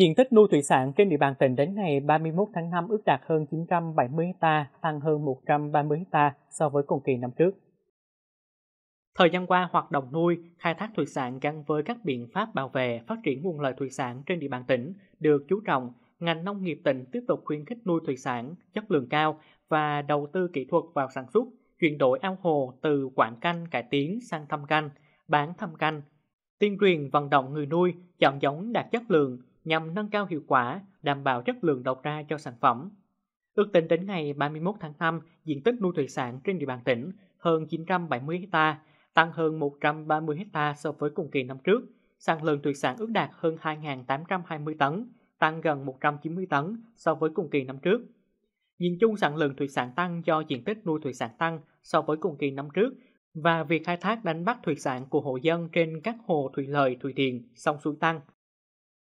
Diện tích nuôi thủy sản trên địa bàn tỉnh đến ngày 31 tháng 5 ước đạt hơn 970 ha, tăng hơn 130 ha so với cùng kỳ năm trước. Thời gian qua, hoạt động nuôi, khai thác thủy sản gắn với các biện pháp bảo vệ, phát triển nguồn lợi thủy sản trên địa bàn tỉnh được chú trọng. Ngành nông nghiệp tỉnh tiếp tục khuyến khích nuôi thủy sản chất lượng cao và đầu tư kỹ thuật vào sản xuất, chuyển đổi ao hồ từ quảng canh cải tiến sang thăm canh, bán thăm canh, tuyên truyền vận động người nuôi chọn giống đạt chất lượng, nhằm nâng cao hiệu quả, đảm bảo chất lượng đầu ra cho sản phẩm. Ước tính đến ngày 31 tháng 5, diện tích nuôi thủy sản trên địa bàn tỉnh hơn 970 ha, tăng hơn 130 ha so với cùng kỳ năm trước. Sản lượng thủy sản ước đạt hơn 2.820 tấn, tăng gần 190 tấn so với cùng kỳ năm trước. Nhìn chung sản lượng thủy sản tăng do diện tích nuôi thủy sản tăng so với cùng kỳ năm trước và việc khai thác đánh bắt thủy sản của hộ dân trên các hồ thủy lợi, thủy điện, sông suối tăng.